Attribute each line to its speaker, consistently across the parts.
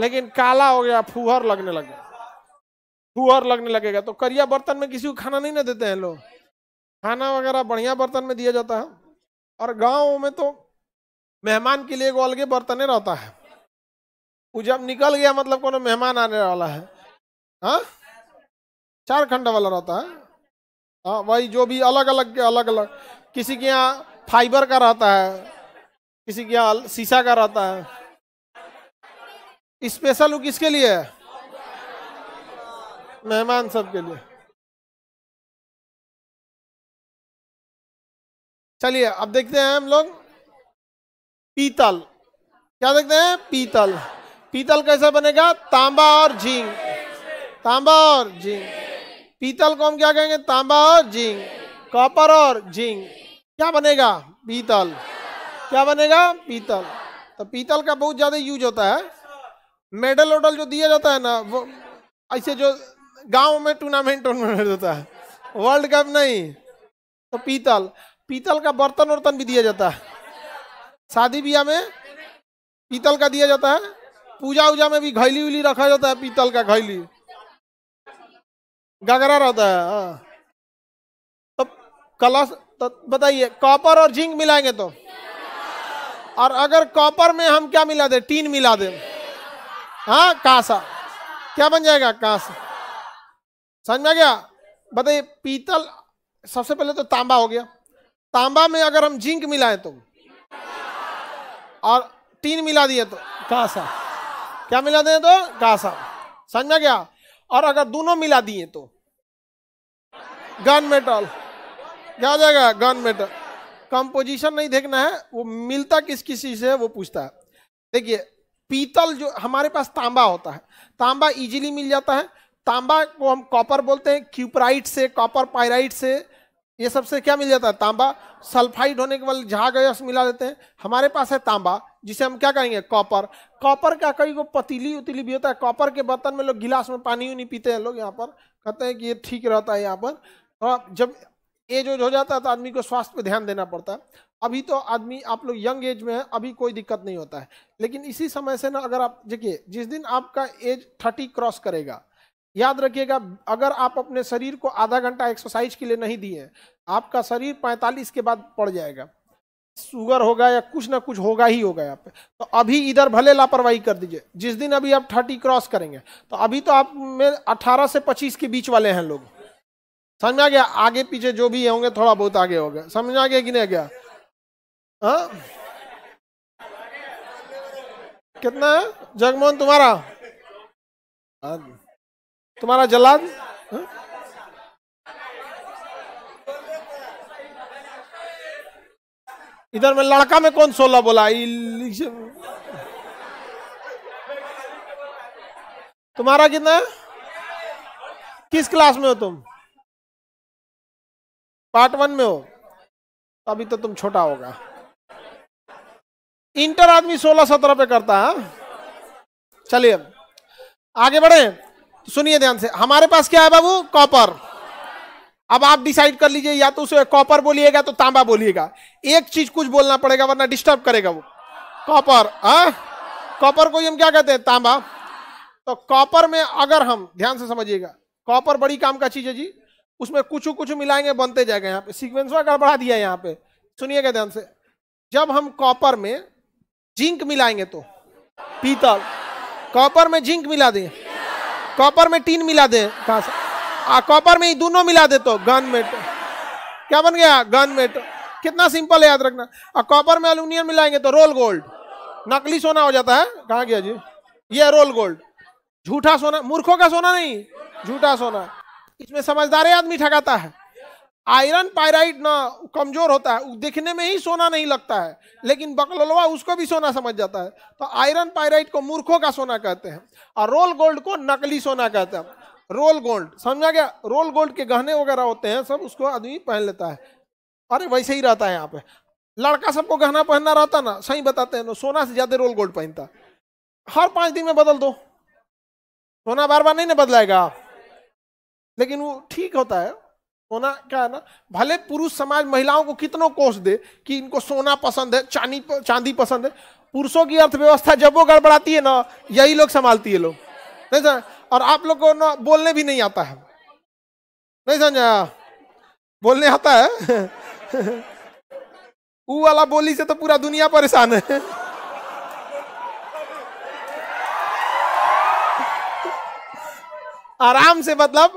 Speaker 1: लेकिन काला हो गया फूहर लगने गया फूहर लगने लगेगा तो करिया बर्तन में किसी को खाना नहीं ना देते हैं लोग खाना वगैरह बढ़िया बर्तन में दिया जाता है और गाँव में तो मेहमान के लिए एगो अलगे बर्तने रहता है वो जब निकल गया मतलब को मेहमान आने वाला है हाँ चार खंड वाला रहता है हाँ वही जो भी अलग अलग के अलग अलग किसी के यहाँ फाइबर का रहता है किसी के यहाँ शीशा का रहता है
Speaker 2: स्पेशल वो किसके लिए है मेहमान सबके लिए चलिए अब देखते हैं हम लोग पीतल क्या देखते हैं पीतल
Speaker 1: पीतल कैसा बनेगा तांबा और झींग तांबा और झींग पीतल को हम क्या कहेंगे तांबा और झींग कॉपर और झींग क्या बनेगा पीतल क्या बनेगा पीतल तो पीतल का बहुत ज्यादा यूज होता है मेडल वोडल जो दिया जाता है ना वो ऐसे जो गांव में टूर्नामेंट टूर्नामेंट होता है वर्ल्ड कप नहीं तो पीतल पीतल का बर्तन वर्तन भी दिया जाता है शादी ब्याह में पीतल का दिया जाता है पूजा उजा में भी घैली उली रखा जाता है पीतल का घैली गगरा रहता है हाँ। तो कलश तो बताइए कॉपर और जिंक मिलाएंगे तो और अगर कॉपर में हम क्या मिला दे टीन मिला दें हाँ कासा क्या बन जाएगा कासा समझ में आ गया बताइए पीतल सबसे पहले तो तांबा हो गया तांबा में अगर हम जिंक मिलाए तो और तीन मिला दिए तो कासा क्या मिला दें तो कासा समझ में गया और अगर दोनों मिला दिए तो गन मेटल क्या हो जाएगा गन मेटल कंपोजिशन नहीं देखना है वो मिलता किस किसी से वो पूछता है देखिए पीतल जो हमारे पास तांबा होता है तांबा इजीली मिल जाता है तांबा को हम कॉपर बोलते हैं क्यूपराइट से कॉपर पायराइट से ये सबसे क्या मिल जाता है तांबा सल्फाइड होने के बाद झाग यश मिला देते हैं हमारे पास है तांबा जिसे हम क्या कहेंगे कॉपर कॉपर का कई को पतीली उतीली भी होता है कॉपर के बर्तन में लोग गिलास में पानी उनी पीते हैं लोग यहाँ पर कहते हैं कि ये ठीक रहता है यहाँ पर और जब एज ओज हो जाता है तो आदमी को स्वास्थ्य पे ध्यान देना पड़ता है अभी तो आदमी आप लोग यंग एज में है अभी कोई दिक्कत नहीं होता है लेकिन इसी समय से ना अगर आप देखिए जिस दिन आपका एज थर्टी क्रॉस करेगा याद रखिएगा अगर आप अपने शरीर को आधा घंटा एक्सरसाइज के लिए नहीं दिए आपका शरीर पैंतालीस के बाद पड़ जाएगा शुगर होगा या कुछ ना कुछ होगा ही होगा यहाँ पे तो अभी इधर भले लापरवाही कर दीजिए जिस दिन अभी आप थर्टी क्रॉस करेंगे तो अभी तो आप में अठारह से पच्चीस के बीच वाले हैं लोग समझ में आ गया आगे पीछे जो भी होंगे थोड़ा बहुत आगे हो गया समझ में आ गया कि नहीं आ गया हाँ कितना है जगमोहन तुम्हारा हाँ। तुम्हारा जलाद हाँ? इधर में लड़का में कौन सोलह बोला तुम्हारा कितना है किस क्लास में हो तुम पार्ट वन में हो अभी तो तुम छोटा होगा इंटर आदमी सोलह सत्रह पे करता है हाँ? चलिए आगे बढ़े सुनिए ध्यान से हमारे पास क्या है बाबू कॉपर अब आप डिसाइड कर लीजिए या तो उसे कॉपर बोलिएगा तो तांबा बोलिएगा एक चीज कुछ बोलना पड़ेगा वरना डिस्टर्ब करेगा वो कॉपर हाँ? कॉपर को हम क्या कहते हैं तांबा तो कॉपर में अगर हम ध्यान से समझिएगा कॉपर बड़ी काम का चीज है जी उसमें कुछ कुछ मिलाएंगे बनते जाएगा यहाँ पे सीक्वेंस में गड़बड़ा दिया यहाँ पे सुनिएगा ध्यान से जब हम कॉपर में जिंक मिलाएंगे तो पीतल कॉपर में जिंक मिला दें कॉपर में टीन मिला दें कहा से आ कॉपर में दोनों मिला दे तो गन मेट तो। क्या बन गया गन मेट तो। कितना सिंपल है याद रखना और कॉपर में अलूमिनियम मिलाएंगे तो रोल गोल्ड नकली सोना हो जाता है कहाँ गया जी ये रोल गोल्ड झूठा सोना मूर्खों का सोना नहीं झूठा सोना इसमें समझदारे आदमी ठगाता है आयरन पायराइट ना कमजोर होता है दिखने में ही सोना नहीं लगता है लेकिन बकलोलवा उसको भी सोना समझ जाता है तो आयरन पायराइट को मूर्खों का सोना कहते हैं और रोल गोल्ड को नकली सोना कहते हैं रोल गोल्ड समझा गया रोल गोल्ड के गहने वगैरह होते हैं सब उसको आदमी पहन लेता है अरे वैसे ही रहता है यहाँ पे लड़का सबको गहना पहनना रहता ना सही बताते हैं ना सोना से ज्यादा रोल गोल्ड पहनता हर पांच दिन में बदल दो सोना बार बार नहीं ना बदलाएगा आप लेकिन वो ठीक होता है सोना क्या है ना भले पुरुष समाज महिलाओं को कितनों कोष दे कि इनको सोना पसंद है चांदी चांदी पसंद है पुरुषों की अर्थव्यवस्था जब वो गड़बड़ाती है ना यही लोग संभालती है लोग नहीं सर और आप लोग को ना बोलने भी नहीं आता है नहीं समझा बोलने आता है ऊ वाला बोली से तो पूरा दुनिया परेशान है आराम से मतलब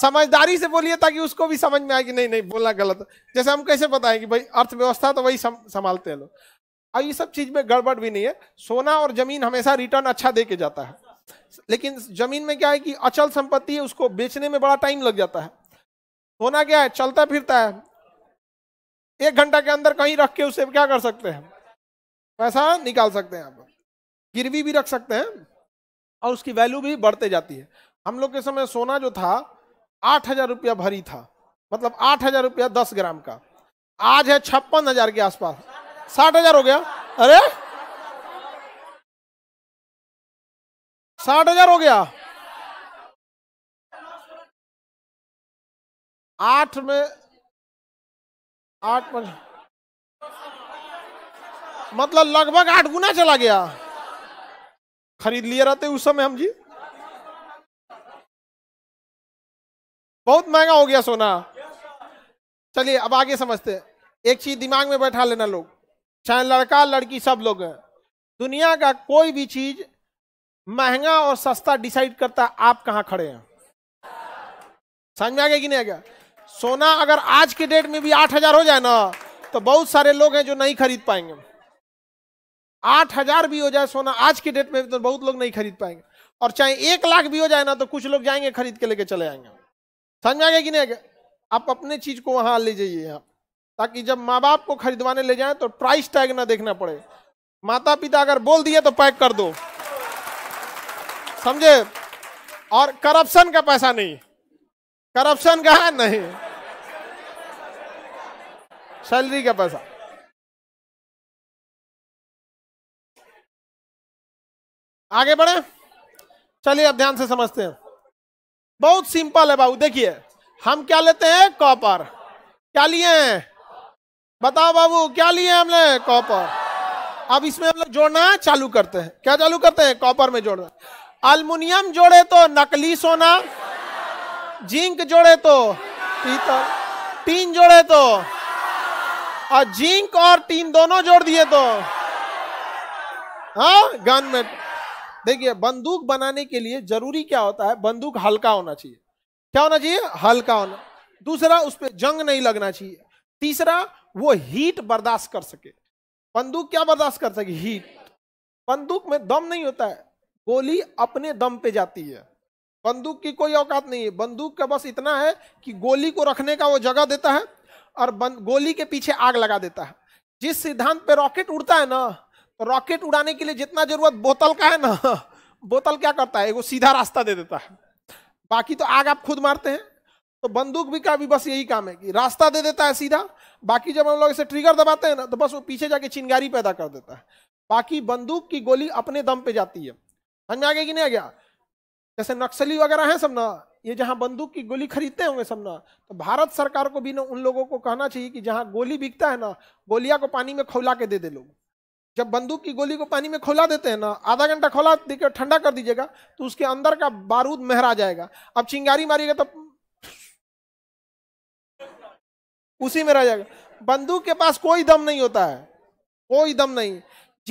Speaker 1: समझदारी से बोलिए ताकि उसको भी समझ में आए कि नहीं नहीं बोलना गलत जैसे हम कैसे बताएं कि भाई अर्थव्यवस्था तो वही संभालते हैं लोग और ये सब चीज में गड़बड़ भी नहीं है सोना और जमीन हमेशा रिटर्न अच्छा दे के जाता है लेकिन जमीन में क्या है कि अचल संपत्ति है उसको बेचने में बड़ा टाइम लग जाता है सोना क्या है चलता फिरता है एक घंटा के अंदर कहीं रख के उसे क्या कर सकते हैं पैसा निकाल सकते हैं आप गिरवी भी रख सकते हैं और उसकी वैल्यू भी बढ़ते जाती है हम लोग के समय सोना जो था आठ हजार रुपया भरी था मतलब आठ हजार रुपया दस ग्राम का आज है छप्पन हजार के आसपास साठ हजार हो गया अरे
Speaker 2: साठ हजार हो गया आठ में आठ मतलब लगभग आठ गुना चला गया
Speaker 1: खरीद लिए रहते उस समय हम जी बहुत महंगा हो गया सोना चलिए अब आगे समझते हैं एक चीज दिमाग में बैठा लेना लोग चाहे लड़का लड़की सब लोग हैं दुनिया का कोई भी चीज महंगा और सस्ता डिसाइड करता आप कहाँ खड़े हैं समझ में आ गया कि नहीं आ गया सोना अगर आज के डेट में भी आठ हजार हो जाए ना तो बहुत सारे लोग हैं जो नहीं खरीद पाएंगे आठ हजार भी हो जाए सोना आज के डेट में तो बहुत लोग नहीं खरीद पाएंगे और चाहे एक लाख भी हो जाए ना तो कुछ लोग जाएंगे खरीद के लेके चले आएंगे समझ में आ गया कि नहीं आ गया आप अपने चीज को वहां ले जाइए आप ताकि जब माँ बाप को खरीदवाने ले जाए तो प्राइस टैग ना देखना पड़े माता पिता अगर बोल दिए तो पैक कर दो समझे और करप्शन का पैसा नहीं
Speaker 2: करप्शन का है नहीं सैलरी का पैसा आगे बढ़े चलिए अब ध्यान से समझते हैं बहुत सिंपल है बाबू
Speaker 1: देखिए हम क्या लेते हैं कॉपर क्या लिए हैं बताओ बाबू क्या लिए हमने कॉपर अब इसमें हम लोग जोड़ना चालू करते हैं क्या चालू करते हैं कॉपर में जोड़ना अल्मोनियम जोड़े तो नकली सोना जिंक जोड़े तो पीतल टीन जोड़े तो और जिंक और टीन दोनों जोड़ दिए तो हाँ गन में देखिए बंदूक बनाने के लिए जरूरी क्या होता है बंदूक हल्का होना चाहिए क्या होना चाहिए हल्का होना दूसरा उस पर जंग नहीं लगना चाहिए तीसरा वो हीट बर्दाश्त कर सके बंदूक क्या बर्दाश्त कर सके हीट बंदूक में दम नहीं होता है गोली अपने दम पे जाती है बंदूक की कोई औकात नहीं है बंदूक का बस इतना है कि गोली को रखने का वो जगह देता है और गोली के पीछे आग लगा देता है जिस सिद्धांत पे रॉकेट उड़ता है ना तो रॉकेट उड़ाने के लिए जितना जरूरत बोतल का है ना बोतल क्या करता है वो सीधा रास्ता दे देता है बाकी तो आग आप खुद मारते हैं तो बंदूक भी का भी बस यही काम है कि रास्ता दे देता है सीधा बाकी जब हम लोग इसे ट्रिगर दबाते हैं ना तो बस वो पीछे जाके चिंगारी पैदा कर देता है बाकी बंदूक की गोली अपने दम पे जाती है समझ में आ गया कि नहीं आ गया जैसे नक्सली वगैरह हैं सब ना ये जहाँ बंदूक की गोली खरीदते होंगे सब ना तो भारत सरकार को भी ना उन लोगों को कहना चाहिए कि जहाँ गोली बिकता है ना गोलियां को पानी में खौला के दे दे लोग जब बंदूक की गोली को पानी में खोला देते हैं ना आधा घंटा खोला देकर ठंडा कर दीजिएगा तो उसके अंदर का बारूद महरा जाएगा अब चिंगारी मारिएगा तो उसी में रह जाएगा बंदूक के पास कोई दम नहीं होता है कोई दम नहीं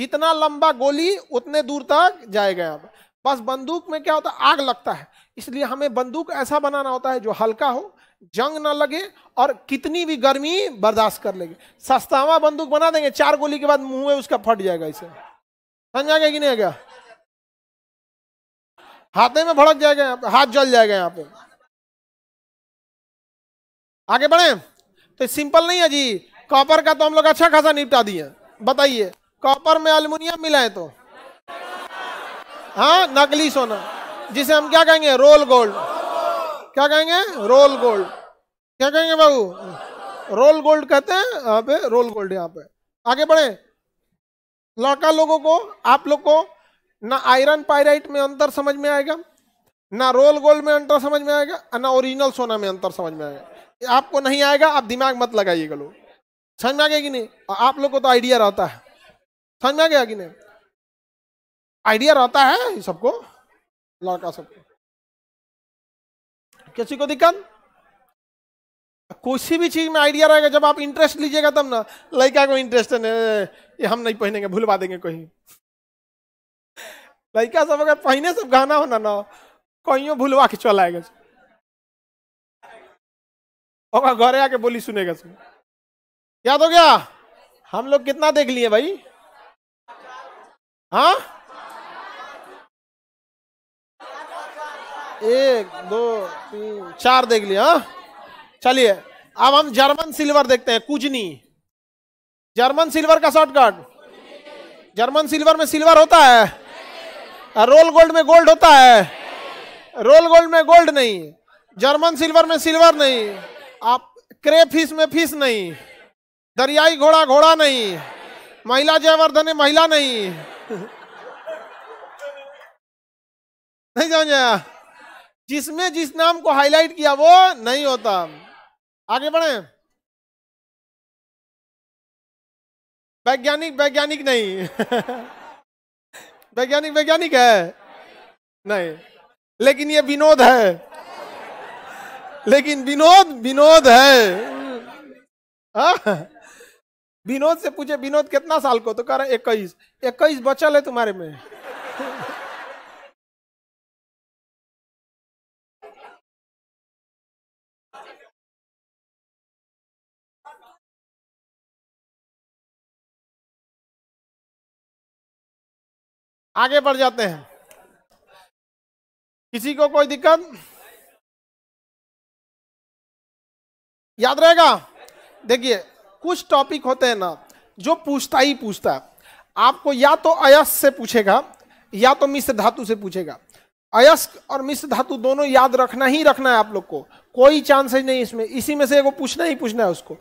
Speaker 1: जितना लंबा गोली उतने दूर तक जाएगा अब बस बंदूक में क्या होता है आग लगता है इसलिए हमें बंदूक ऐसा बनाना होता है जो हल्का हो जंग ना लगे और कितनी भी गर्मी बर्दाश्त कर लेगी सस्तावा बंदूक बना देंगे चार गोली के बाद मुंह में उसका फट जाएगा इसे समझ गया कि नहीं आ गया
Speaker 2: हाथे में भड़क जाएगा हाथ जल जाएगा यहाँ पे आगे बढ़े तो सिंपल नहीं है जी कॉपर का तो हम लोग अच्छा
Speaker 1: खासा निपटा दिए बताइए कॉपर में अल्मोनियम है तो हाँ नकली सोना जिसे हम क्या कहेंगे रोल गोल्ड क्या कहेंगे रोल गोल्ड क्या कहेंगे बाबू रोल गोल्ड कहते हैं यहाँ पे रोल गोल्ड यहाँ पे आगे बढ़े लड़का लोगों को आप लोग को ना आयरन पायराइट में अंतर समझ में आएगा ना रोल गोल्ड में अंतर समझ में आएगा ना ओरिजिनल सोना में अंतर समझ में आएगा आपको नहीं आएगा आप दिमाग मत लगाइएगा लोग समझ में आ गया कि नहीं आप लोग को तो आइडिया रहता है समझ में आ गया कि नहीं आइडिया रहता है सबको लड़का सबको किसी को दिक्कत कोई भी चीज में आइडिया रहेगा जब आप इंटरेस्ट लीजिएगा तब ना लड़का को इंटरेस्ट है ये हम नहीं पहनेंगे भूलवा देंगे कहीं लड़का सब अगर पहने सब गाना होना ना कहीं भूलवा के चल आएगा और घर आके बोली सुनेगा याद हो गया हम लोग कितना देख लिए भाई हाँ एक दो तीन चार देख लिया हाँ? चलिए अब हम जर्मन सिल्वर देखते हैं कुछ नहीं जर्मन सिल्वर का शॉर्टकट जर्मन सिल्वर में सिल्वर होता है रोल गोल्ड में गोल्ड होता है रोल गोल्ड में गोल्ड नहीं जर्मन सिल्वर में सिल्वर नहीं आप क्रे फिश में फिश नहीं दरियाई घोड़ा घोड़ा नहीं महिला जयवर्धन महिला नहीं
Speaker 2: नहीं समझ आया जिसमें जिस नाम को हाईलाइट किया वो नहीं होता आगे बढ़े वैज्ञानिक वैज्ञानिक नहीं वैज्ञानिक वैज्ञानिक
Speaker 1: है नहीं लेकिन ये विनोद है लेकिन विनोद विनोद है हाँ। विनोद से पूछे विनोद कितना साल को तो कह रहे इक्कीस इक्कीस बचल है तुम्हारे में
Speaker 2: आगे बढ़ जाते हैं किसी को कोई दिक्कत याद रहेगा देखिए कुछ टॉपिक होते हैं ना
Speaker 1: जो पूछता ही पूछता है आपको या तो अयस से पूछेगा या तो मिश्र धातु से पूछेगा अयस्क और मिश्र धातु दोनों याद रखना ही रखना है आप लोग को कोई चांस ही नहीं इसमें इसी में से वो पूछना ही पूछना है उसको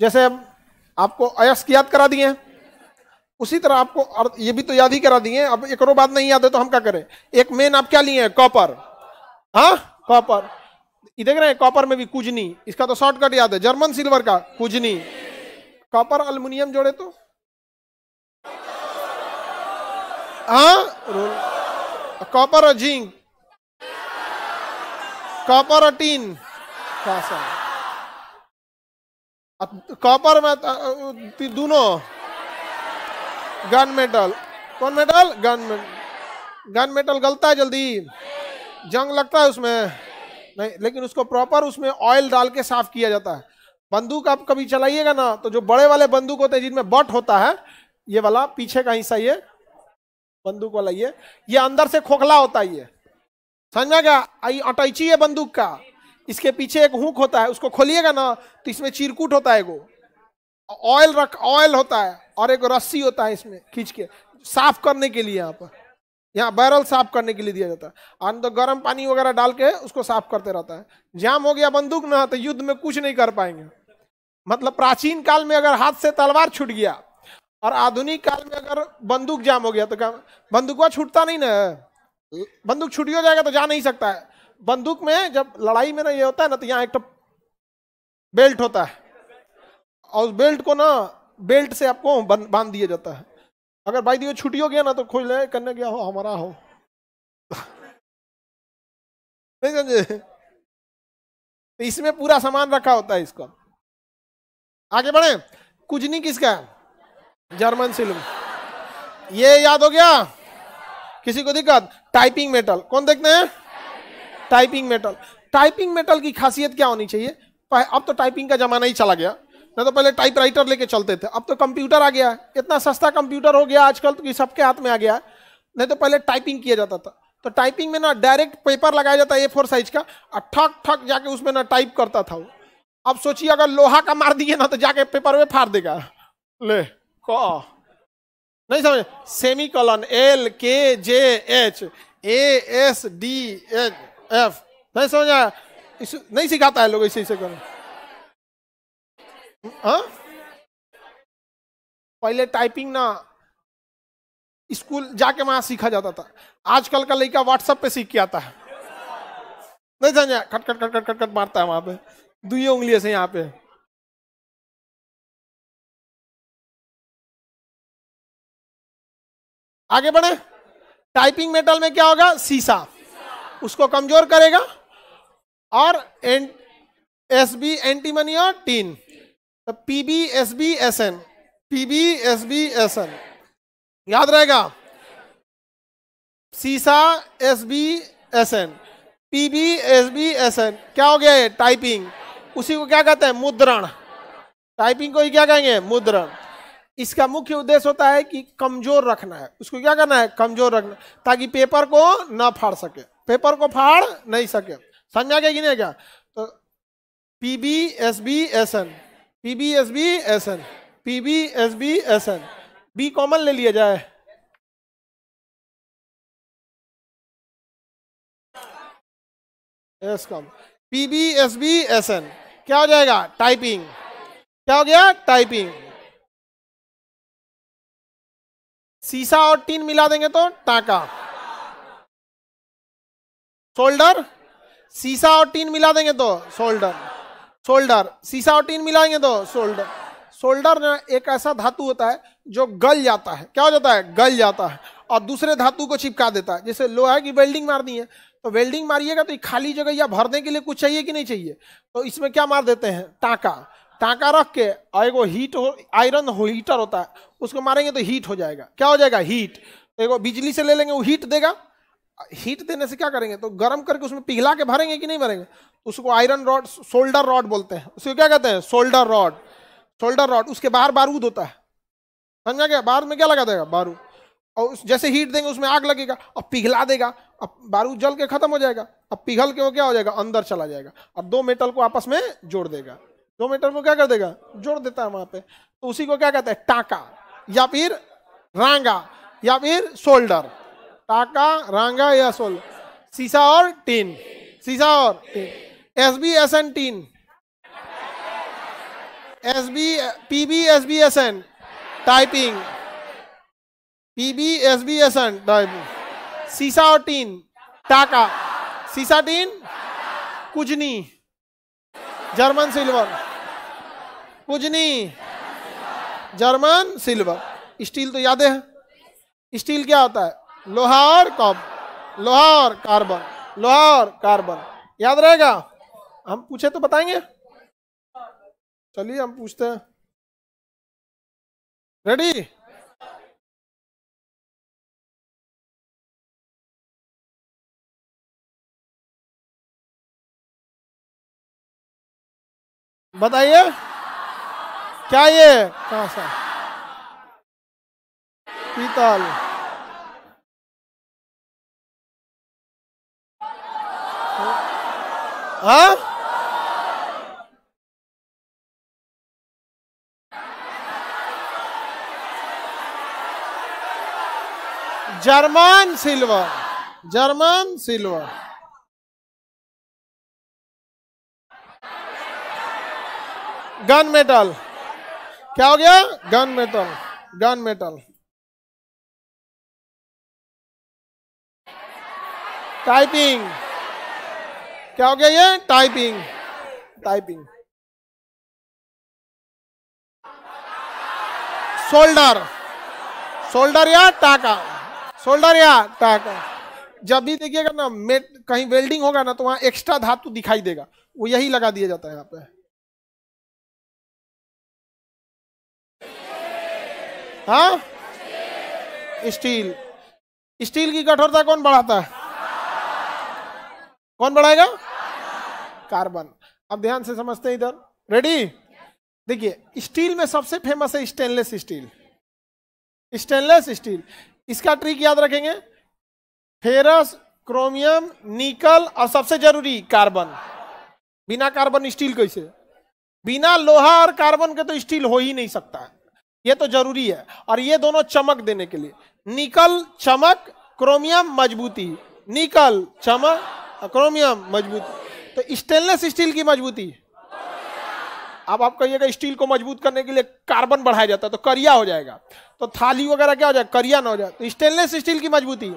Speaker 1: जैसे आपको अयस्क याद करा दिए हैं उसी तरह आपको ये भी तो याद ही करा दिए अब एक बात नहीं याद है तो हम क्या करें एक मेन आप क्या लिए हैं कॉपर हाँ कॉपर ये देख रहे हैं कॉपर में भी कुजनी इसका तो शॉर्टकट याद है जर्मन सिल्वर का कुजनी कॉपर अल्मीनियम जोड़े तो हाँ कॉपर और जिंक कॉपर और टीन कॉपर में तो, दोनों गन मेटल कौन metal gun medal gun metal गलता है जल्दी जंग लगता है उसमें नहीं लेकिन उसको प्रॉपर उसमें ऑयल डाल के साफ किया जाता है बंदूक आप कभी चलाइएगा ना तो जो बड़े वाले बंदूक होते हैं जिनमें बट होता है ये वाला पीछे का हिस्सा ये बंदूक वाला ये ये अंदर से खोखला होता है ये समझा गया अटैची है बंदूक का इसके पीछे एक हुक होता है उसको खोलिएगा ना तो इसमें चिरकुट होता है वो ऑयल रख ऑयल होता है और एक रस्सी होता है इसमें खींच के साफ करने के लिए यहाँ पर यहाँ बैरल साफ करने के लिए दिया जाता है अंदर तो गर्म पानी वगैरह डाल के उसको साफ करते रहता है जाम हो गया बंदूक ना तो युद्ध में कुछ नहीं कर पाएंगे मतलब प्राचीन काल में अगर हाथ से तलवार छूट गया और आधुनिक काल में अगर बंदूक जाम हो गया तो क्या बंदूकवा छूटता नहीं ना बंदूक छुटी हो जाएगा तो जा नहीं सकता है बंदूक में जब लड़ाई में ना ये होता है ना तो यहाँ एक तो बेल्ट होता है और उस बेल्ट को ना बेल्ट से आपको बांध दिया जाता है अगर भाई दी छुट्टी हो गया ना तो खोज ले करने गया हो हमारा हो
Speaker 2: नहीं समझे तो इसमें पूरा सामान रखा होता है इसका आगे बढ़े कुछ नहीं किसका
Speaker 1: जर्मन सिल्म ये याद हो गया किसी को दिक्कत टाइपिंग मेटल कौन देखते हैं टाइपिंग मेटल टाइपिंग मेटल की खासियत क्या होनी चाहिए अब तो टाइपिंग का जमाना ही चला गया ना तो पहले टाइपराइटर लेके चलते थे अब तो कंप्यूटर आ गया है इतना सस्ता कंप्यूटर हो गया आजकल तो सबके हाथ में आ गया है नहीं तो पहले टाइपिंग किया जाता था तो टाइपिंग में ना डायरेक्ट पेपर लगाया जाता है ए फोर साइज का और ठक ठक जाके उसमें ना टाइप करता था वो अब सोचिए अगर लोहा का मार दिए ना तो जाके पेपर में फाड़ देगा ले क नहीं समझ semi semicolon L K J H A S D H F नहीं समझ आया नहीं सिखाता है लोग इसे इसे करें हाँ? पहले टाइपिंग ना स्कूल जाके वहां सीखा जाता था आजकल का लड़का व्हाट्सएप पे सीख के आता है नहीं समझा खट खट खट खट खट खट मारता है वहां
Speaker 2: पे दुई उंगली से यहाँ पे आगे बढ़े टाइपिंग मेटल में क्या होगा सीसा उसको कमजोर करेगा और एन
Speaker 1: एस बी एंटीमनी और tin PB P B S B S N P B S B S N याद रहेगा सीसा S B S N P B S B S N क्या हो गया ये टाइपिंग उसी को क्या कहते हैं मुद्रण टाइपिंग को ही क्या कहेंगे मुद्रण इसका मुख्य उद्देश्य होता है कि कमजोर रखना है उसको क्या करना है कमजोर रखना ताकि पेपर को ना फाड़ सके पेपर को फाड़ नहीं सके समझा गया कि नहीं क्या तो P B S B S N B S B S N B S
Speaker 2: B S N B common ले लिया जाए एस कॉम बी एस एन क्या हो जाएगा टाइपिंग क्या हो गया टाइपिंग सीसा और टीन मिला देंगे तो टाका शोल्डर सीसा और टीन मिला देंगे तो
Speaker 1: शोल्डर सोल्डर सीसा और टीन मिलाएंगे तो सोल्डर सोल्डर एक ऐसा धातु होता है जो गल जाता है क्या हो जाता है गल जाता है और दूसरे धातु को चिपका देता है जैसे लोहा की वेल्डिंग मारनी है तो वेल्डिंग मारिएगा तो खाली जगह या भरने के लिए कुछ चाहिए कि नहीं चाहिए तो इसमें क्या मार देते हैं टाका टाका रख के और एगो हीट हो आयरन हो हीटर होता है उसको मारेंगे तो हीट हो जाएगा क्या हो जाएगा हीट एगो तो बिजली से ले लेंगे वो हीट देगा हीट देने से क्या करेंगे तो गर्म करके उसमें पिघला के भरेंगे कि नहीं भरेंगे उसको आयरन रॉड शोल्डर रॉड बोलते हैं उसको क्या कहते हैं शोल्डर रॉड शोल्डर रॉड उसके बाहर बारूद होता है समझा क्या बारूद में क्या लगा देगा बारूद और उस जैसे हीट देंगे उसमें आग लगेगा और पिघला देगा अब बारूद जल के खत्म हो जाएगा अब पिघल के वो क्या हो जाएगा अंदर चला जाएगा अब दो मेटल को आपस में जोड़ देगा दो मेटल को क्या कर देगा जोड़ देता है वहां पे तो उसी को क्या कहते हैं टाका या फिर रांगा या फिर शोल्डर टाका रांगा या शोल्डर शीशा और टीन शीशा और tin S B S N tin S B P B S B S N typing P B S B S N typing सीसा और टीन टाका सीसा टीन कुजनी जर्मन सिल्वर कुजनी जर्मन सिल्वर स्टील तो याद है स्टील क्या होता है लोहा और कॉपर लोहा और कार्बन लोहा और कार्बन याद रहेगा हम पूछे तो
Speaker 2: बताएंगे चलिए हम पूछते हैं रेडी बताइए क्या ये कहा सा पीतल हाँ German silver
Speaker 1: German silver gun metal क्या हो गया gun metal gun metal typing क्या हो गया ये टाइपिंग टाइपिंग शोल्डर शोल्डर या टाका शोल्डर या टैक जब भी देखिएगा ना मेट कहीं वेल्डिंग होगा ना तो वहां एक्स्ट्रा धातु दिखाई देगा वो यही लगा दिया
Speaker 2: जाता है यहाँ पे हाँ स्टील स्टील की कठोरता कौन
Speaker 1: बढ़ाता है कौन बढ़ाएगा कार्बन अब ध्यान से समझते हैं इधर रेडी देखिए स्टील में सबसे फेमस है स्टेनलेस स्टील स्टेनलेस स्टील इसका ट्रिक याद रखेंगे फेरस क्रोमियम निकल और सबसे जरूरी कार्बन बिना कार्बन स्टील कैसे बिना लोहा और कार्बन के तो स्टील हो ही नहीं सकता ये तो जरूरी है और ये दोनों चमक देने के लिए निकल चमक क्रोमियम मजबूती निकल चमक क्रोमियम मजबूती तो स्टेनलेस स्टील की मजबूती अब आप कहिएगा स्टील को मजबूत करने के लिए कार्बन बढ़ाया जाता है तो करिया हो जाएगा तो थाली वगैरह क्या हो जाएगा करिया ना हो जाए तो स्टेनलेस स्टील की मजबूती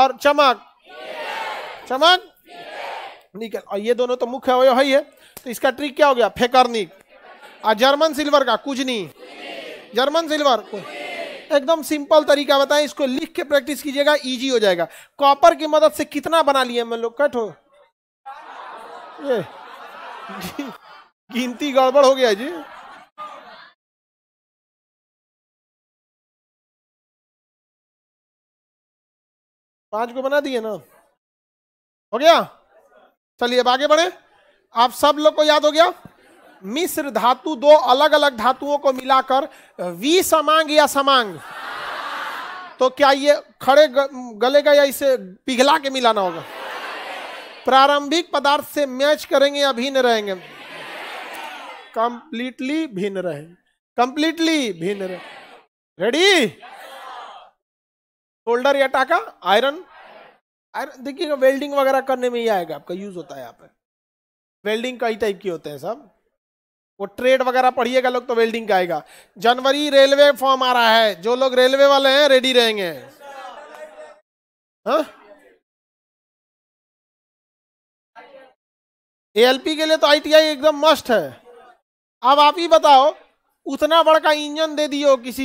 Speaker 1: और चमक चमक निकल और ये दोनों तो मुख्य है ही है तो इसका ट्रिक क्या हो गया फेकरनिक और जर्मन सिल्वर का कुछ नहीं जर्मन सिल्वर एकदम सिंपल तरीका बताएं इसको लिख के प्रैक्टिस कीजिएगा इजी हो जाएगा कॉपर की मदद से कितना बना लिए मैं लोग कट हो ये
Speaker 2: गिनती गड़बड़ हो गया जी पांच को बना दिए ना हो गया चलिए अब आगे बढ़े
Speaker 1: आप सब लोग को याद हो गया मिश्र धातु दो अलग अलग धातुओं को मिलाकर वी समांग या समांग तो क्या ये खड़े गलेगा या इसे पिघला के मिलाना होगा प्रारंभिक पदार्थ से मैच करेंगे या भिन्न रहेंगे कंप्लीटली भिन्न रहे कंप्लीटली भिन्न रहे रेडी शोल्डर या टाका आयरन आयरन देखिएगा वेल्डिंग वगैरह करने में ही आएगा आपका यूज होता है यहाँ पे वेल्डिंग कई टाइप की होते हैं सब वो ट्रेड वगैरह पढ़िएगा लोग तो वेल्डिंग का आएगा
Speaker 2: जनवरी रेलवे फॉर्म आ रहा है जो लोग रेलवे वाले हैं रेडी रहेंगे एल हाँ? पी के लिए तो आईटीआई एकदम मस्ट है अब आप ही बताओ उतना बड़ का
Speaker 1: इंजन दे दियो किसी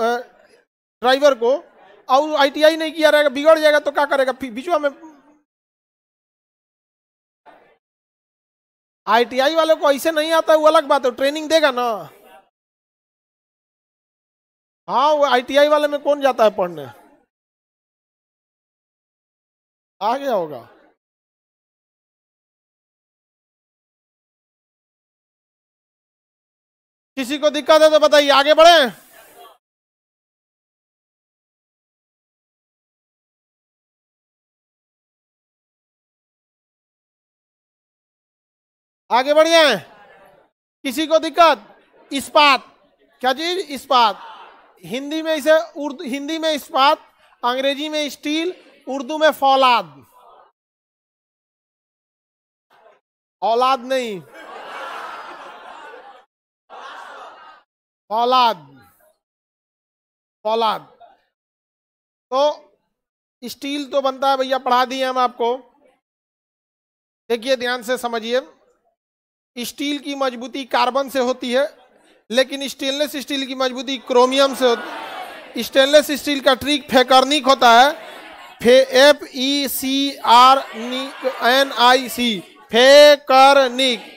Speaker 1: ड्राइवर को और आईटीआई नहीं किया रहेगा बिगड़ जाएगा तो क्या करेगा बिचुआ में
Speaker 2: आईटीआई वालों को ऐसे नहीं आता वो अलग बात है ट्रेनिंग देगा ना हाँ वो आईटीआई वाले में कौन जाता है पढ़ने आ गया होगा किसी को दिक्कत है तो बताइए आगे बढ़े आगे बढ़िए किसी को
Speaker 1: दिक्कत इस्पात क्या चीज इस्पात हिंदी में इसे उर्दू हिंदी में इस्पात अंग्रेजी में स्टील उर्दू में फौलाद
Speaker 2: औलाद नहीं फौलाद फौलाद तो स्टील तो बनता है भैया पढ़ा दिए हम आपको
Speaker 1: देखिए ध्यान से समझिए स्टील की मजबूती कार्बन से होती है लेकिन स्टेनलेस स्टील की मजबूती क्रोमियम से होती स्टेनलेस स्टील का ट्रिक फेकरनिक होता है फे F E C R N I C फेकरनिक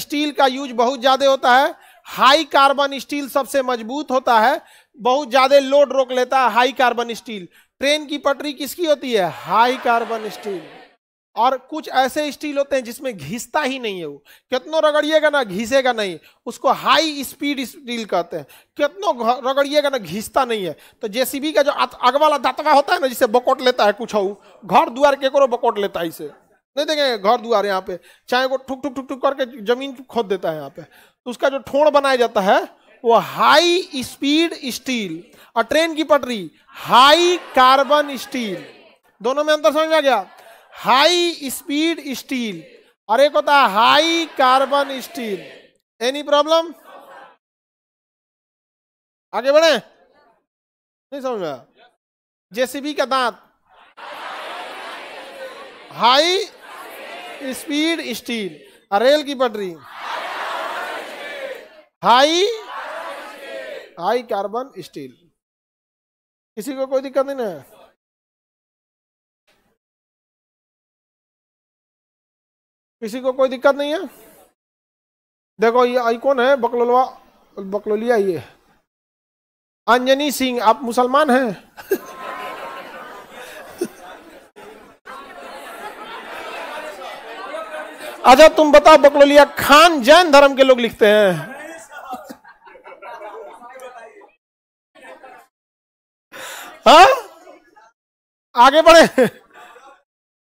Speaker 1: स्टील का यूज बहुत ज़्यादा होता है हाई कार्बन स्टील सबसे मजबूत होता है बहुत ज्यादा लोड रोक लेता है हाई कार्बन स्टील ट्रेन की पटरी किसकी होती है हाई कार्बन स्टील और कुछ ऐसे स्टील होते हैं जिसमें घिसता ही नहीं है वो कितनों रगड़िएगा ना घिसेगा नहीं उसको हाई स्पीड स्टील कहते हैं कितनों रगड़िएगा ना घिसता नहीं है तो जेसीबी का जो अगवाला दातवा होता है ना जिसे बकोट लेता है कुछ घर द्वार के करो बकोट लेता है इसे नहीं देखेंगे घर द्वार यहाँ पे चाहे वो ठुक ठुक ठुक ठुक करके जमीन खोद देता है यहाँ पे तो उसका जो ठोड़ बनाया जाता है वो हाई स्पीड स्टील और ट्रेन की पटरी हाई कार्बन स्टील दोनों में अंतर समझ आ गया हाई स्पीड स्टील और एक होता है high carbon steel any problem आगे बढ़े नहीं समझ में जेसीबी का दांत हाई स्पीड स्टील रेल की पटरी
Speaker 2: हाई हाई कार्बन स्टील किसी को कोई दिक्कत नहीं है किसी को कोई दिक्कत नहीं है देखो ये आइकॉन है
Speaker 1: बकलोलवा बकलोलिया ये अंजनी सिंह आप मुसलमान हैं अच्छा तुम बताओ बकलोलिया खान जैन धर्म के लोग लिखते हैं
Speaker 2: हा? आगे बढ़े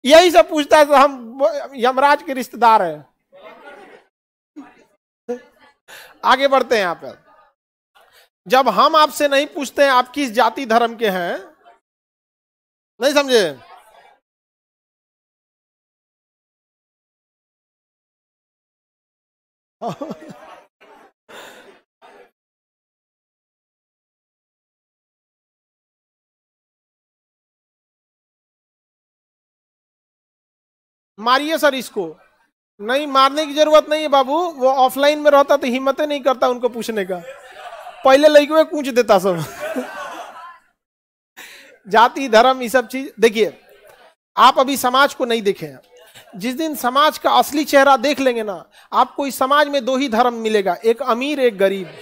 Speaker 2: यही सब पूछता है तो
Speaker 1: हम यमराज के रिश्तेदार हैं आगे बढ़ते हैं यहां पर जब हम आपसे नहीं पूछते हैं आप किस जाति धर्म के
Speaker 2: हैं नहीं समझे मारिए सर इसको नहीं मारने की जरूरत नहीं है बाबू वो ऑफलाइन में रहता तो हिम्मत
Speaker 1: नहीं करता उनको पूछने का पहले लड़की में पूछ देता सब जाति धर्म ये सब चीज देखिए आप अभी समाज को नहीं देखे जिस दिन समाज का असली चेहरा देख लेंगे ना आपको इस समाज में दो ही धर्म मिलेगा एक अमीर एक गरीब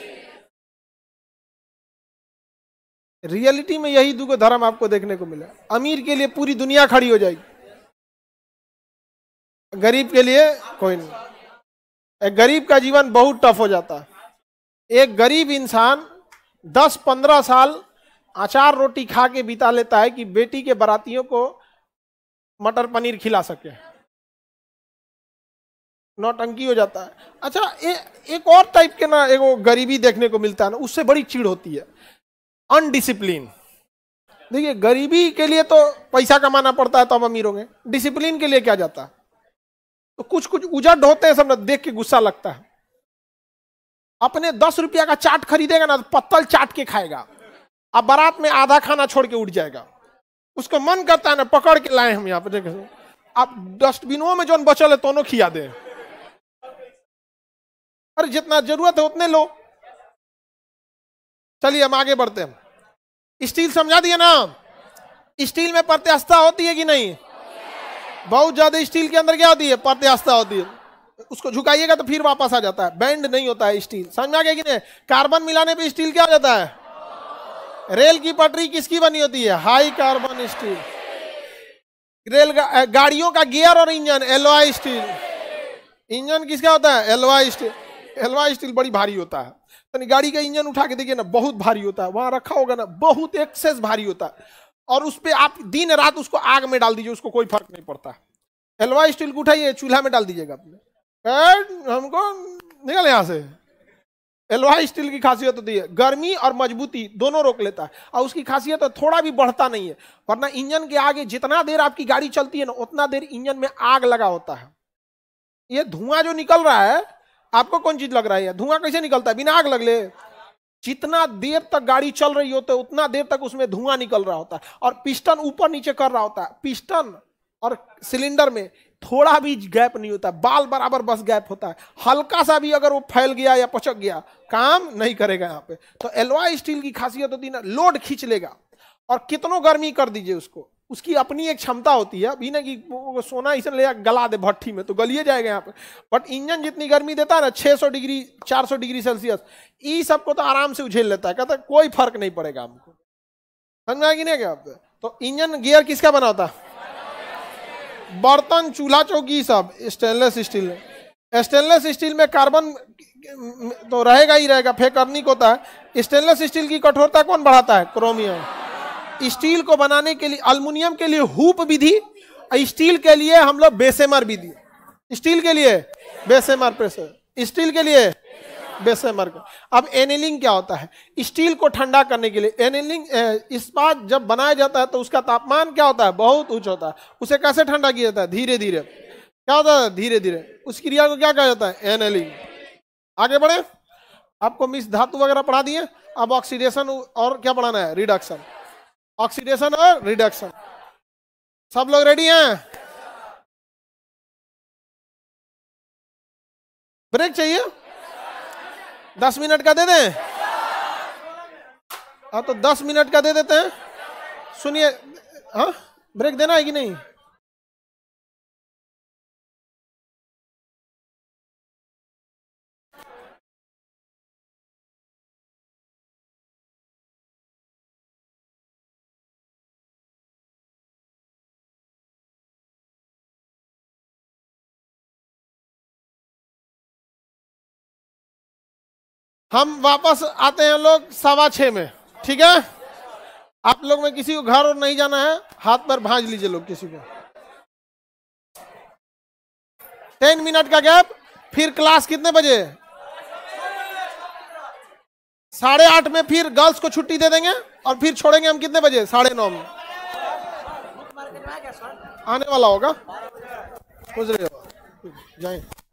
Speaker 1: रियलिटी में यही दो धर्म आपको देखने को मिला अमीर के लिए पूरी दुनिया खड़ी हो जाएगी गरीब के लिए कोई नहीं गरीब का जीवन बहुत टफ हो जाता है एक गरीब इंसान 10-15 साल अचार रोटी खा के बिता लेता है कि बेटी के बरातियों को मटर पनीर खिला सके नौटंकी हो जाता है अच्छा ए, एक और टाइप के ना एक गरीबी देखने को मिलता है ना उससे बड़ी चीड़ होती है अनडिसिप्लिन देखिए गरीबी के लिए तो पैसा कमाना पड़ता है तो हम अमीर होंगे डिसिप्लिन के लिए क्या जाता है तो कुछ कुछ उजड़ होते हैं सब ना देख के गुस्सा लगता है अपने दस रुपया का चाट खरीदेगा ना तो पत्तल चाट के खाएगा अब बारात में आधा खाना छोड़ के उठ जाएगा उसको मन करता है ना पकड़ के लाए हम यहाँ पर देखे आप डस्टबिनों में जो बचल है दोनों खिया दे अरे जितना जरूरत है उतने लो चलिए हम आगे बढ़ते हैं स्टील समझा दिए ना स्टील में प्रत्यस्था होती है कि नहीं बहुत ज्यादा स्टील के अंदर क्या होती है प्रत्यास्था होती है उसको झुकाइएगा तो फिर वापस आ जाता है बैंड नहीं होता है स्टील समझ में आ गया कि नहीं कार्बन मिलाने पे स्टील क्या हो जाता है रेल की पटरी किसकी बनी होती है हाई कार्बन स्टील रेल गाड़ियों का गियर और इंजन एलवाई स्टील इंजन किसका होता है एलवाई स्टील एलवाई स्टील बड़ी भारी होता है तो गाड़ी का इंजन उठा के देखिए ना बहुत भारी होता है वहां रखा होगा ना बहुत एक्सेस भारी होता है और उस पर आप दिन रात उसको आग में डाल दीजिए उसको कोई फर्क नहीं पड़ता हलवा स्टील को उठाइए चूल्हा में डाल दीजिएगा अपने हमको निकल यहाँ से एलवा स्टील की खासियत होती है गर्मी और मजबूती दोनों रोक लेता है और उसकी खासियत तो थोड़ा भी बढ़ता नहीं है वरना इंजन के आगे जितना देर आपकी गाड़ी चलती है ना उतना देर इंजन में आग लगा होता है ये धुआं जो निकल रहा है आपको कौन चीज लग रहा है धुआं कैसे निकलता है बिना आग लग ले जितना देर तक गाड़ी चल रही होती है उतना देर तक उसमें धुआं निकल रहा होता है और पिस्टन ऊपर नीचे कर रहा होता है पिस्टन और सिलेंडर में थोड़ा भी गैप नहीं होता बाल बराबर बस गैप होता है हल्का सा भी अगर वो फैल गया या पचक गया काम नहीं करेगा यहाँ पे तो एलवाई स्टील की खासियत होती है ना लोड खींच लेगा और कितनों गर्मी कर दीजिए उसको उसकी अपनी एक क्षमता होती है अभी ना कि सोना इसे ले गला दे भट्टी में तो गलिए जाएगा यहाँ पे बट इंजन जितनी गर्मी देता है ना 600 डिग्री 400 डिग्री सेल्सियस ई सबको तो आराम से उझेल लेता है कहता कोई फर्क नहीं पड़ेगा हमको समझ में आएगी नहीं क्या तो इंजन गियर किसका बना होता है बर्तन चूल्हा चौकी सब स्टेनलेस स्टील स्टेनलेस स्टील में कार्बन तो रहेगा ही रहेगा फेकर्निक होता तो है स्टेनलेस स्टील की कठोरता कौन बढ़ाता है क्रोमियम स्टील को बनाने के लिए अल्मोनियम के लिए हुप विधि स्टील के लिए हम लोग बेसेमर विधि स्टील के लिए बेसेमर प्रेशर स्टील के लिए बेसेमर का अब एनेलिंग क्या होता है स्टील को ठंडा करने के लिए एनेलिंग इस्पात जब बनाया जाता है तो उसका तापमान क्या होता है बहुत उच्च होता है उसे कैसे ठंडा किया जाता है धीरे धीरे क्या होता है धीरे धीरे उस क्रिया को क्या कहा जाता है एनेलिंग आगे बढ़े आपको मिस धातु वगैरह पढ़ा दिए अब ऑक्सीडेशन और क्या पढ़ाना है रिडक्शन
Speaker 2: ऑक्सीडेशन और रिडक्शन सब लोग रेडी हैं ब्रेक चाहिए
Speaker 1: दस मिनट का दे दें हाँ तो दस मिनट का दे देते हैं
Speaker 2: सुनिए हाँ ब्रेक देना है कि नहीं हम वापस आते हैं लोग सवा छः में ठीक है आप लोग
Speaker 1: में किसी को घर और नहीं जाना है हाथ पर भाज लीजिए लोग किसी को टेन मिनट का गैप फिर क्लास कितने बजे साढ़े आठ में फिर गर्ल्स को छुट्टी दे देंगे और फिर छोड़ेंगे हम कितने बजे साढ़े नौ में
Speaker 2: आने वाला होगा गुजरे जाए